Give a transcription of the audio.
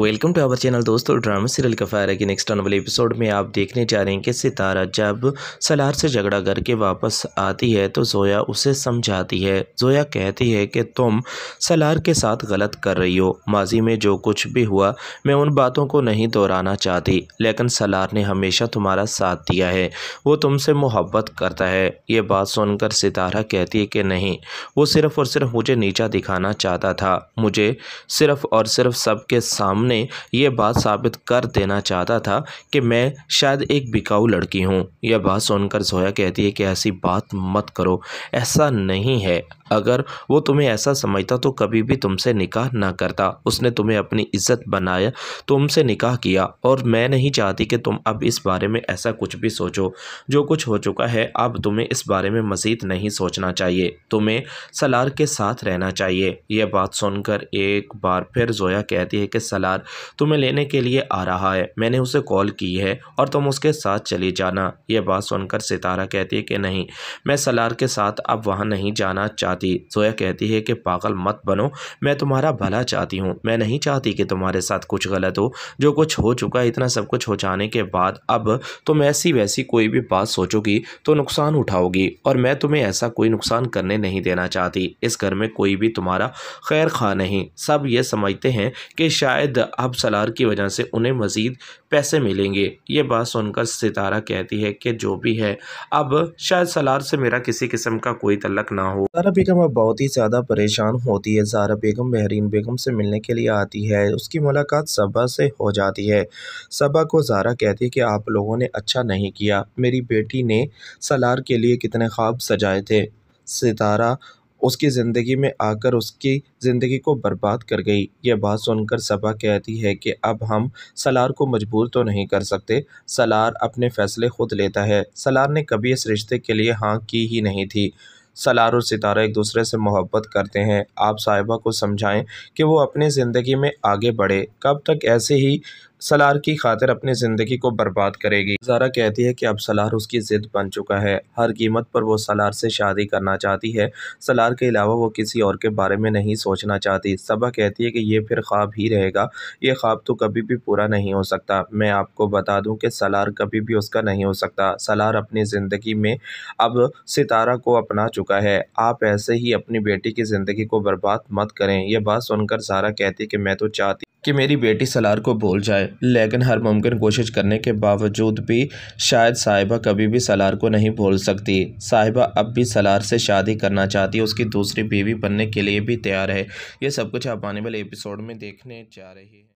welcome to our channel दोस्तों drama serial का fire की नेक्स्ट आने वाले एपिसोड में आप देखने जा रहे हैं कि सितारा जब सलार से झगड़ा करके वापस आती है तो जोया उसे समझाती है जोया कहती है कि तुम सलार के साथ गलत कर रही हो माजी में जो कुछ भी हुआ मैं उन बातों को नहीं दोहराना चाहती लेकिन सलार ने हमेशा तुम्हारा साथ दिया है वो तुमसे मोहब्बत करता है ये बात सुनकर सितारा कहती है कि नहीं वो सिर्फ़ और सिर्फ मुझे नीचा दिखाना चाहता था मुझे सिर्फ़ और सिर्फ सबके सामने सामने ये बात साबित कर देना चाहता था कि मैं शायद एक बिकाऊ लड़की हूँ यह बात सुनकर जोया कहती है कि ऐसी बात मत करो ऐसा नहीं है अगर वो तुम्हें ऐसा समझता तो कभी भी तुमसे निकाह ना करता उसने तुम्हें अपनी इज्जत बनाया तुमसे निकाह किया और मैं नहीं चाहती कि तुम अब इस बारे में ऐसा कुछ भी सोचो जो कुछ हो चुका है अब तुम्हें इस बारे में मज़ीद नहीं सोचना चाहिए तुम्हें सलार के साथ रहना चाहिए यह बात सुनकर एक बार फिर जोया कहती है कि सलार डॉलर तुम्हें लेने के लिए आ रहा है मैंने उसे कॉल की है और तुम उसके साथ चले जाना यह बात सुनकर सितारा कहती है कि नहीं मैं सलार के साथ अब वहाँ नहीं जाना चाहती जोया कहती है कि पागल मत बनो मैं तुम्हारा भला चाहती हूँ मैं नहीं चाहती कि तुम्हारे साथ कुछ गलत हो जो कुछ हो चुका है इतना सब कुछ हो जाने के बाद अब तुम ऐसी वैसी कोई भी बात सोचोगी तो नुकसान उठाओगी और मैं तुम्हें ऐसा कोई नुकसान करने नहीं देना चाहती इस घर में कोई भी तुम्हारा खैर खा नहीं सब ये समझते हैं कि शायद अब सलार की वजह से उन्हें मज़ीद पैसे मिलेंगे ये बात सुनकर सितारा कहती है कि जो भी है अब शायद सलार से मेरा किसी किस्म का कोई तलक ना हो सारा बेगम अब बहुत ही ज़्यादा परेशान होती है सारा बेगम महरीन बेगम से मिलने के लिए आती है उसकी मुलाकात सबा से हो जाती है सबा को ज़ारा कहती है कि आप लोगों ने अच्छा नहीं किया मेरी बेटी ने सलार के लिए कितने ख्वाब सजाए थे सितारा उसकी ज़िंदगी में आकर उसकी ज़िंदगी को बर्बाद कर गई यह बात सुनकर सबा कहती है कि अब हम सलार को मजबूर तो नहीं कर सकते सलार अपने फ़ैसले खुद लेता है सलार ने कभी इस रिश्ते के लिए हाँ की ही नहीं थी सलार और सितारा एक दूसरे से मोहब्बत करते हैं आप साहिबा को समझाएं कि वो अपनी ज़िंदगी में आगे बढ़े कब तक ऐसे ही सलार की खातिर अपनी ज़िंदगी को बर्बाद करेगी जारा कहती है कि अब सलार उसकी ज़िद बन चुका है हर कीमत पर वो सलार से शादी करना चाहती है सलार के अलावा वो किसी और के बारे में नहीं सोचना चाहती सबा कहती है कि ये फिर ख्वाब ही रहेगा ये ख्वाब तो कभी भी पूरा नहीं हो सकता मैं आपको बता दूँ कि सलार कभी भी उसका नहीं हो सकता सलार अपनी ज़िंदगी में अब सितारा को अपना चुका है आप ऐसे ही अपनी बेटी की ज़िंदगी को बर्बाद मत करें यह बात सुनकर सारा कहती है कि मैं तो चाहती कि मेरी बेटी सलार को भूल जाए लेकिन हर मुमकिन कोशिश करने के बावजूद भी शायद साहिबा कभी भी सलार को नहीं भूल सकती साहिबा अब भी सलार से शादी करना चाहती है उसकी दूसरी बीवी बनने के लिए भी तैयार है ये सब कुछ आप आने वाले एपिसोड में देखने जा रही है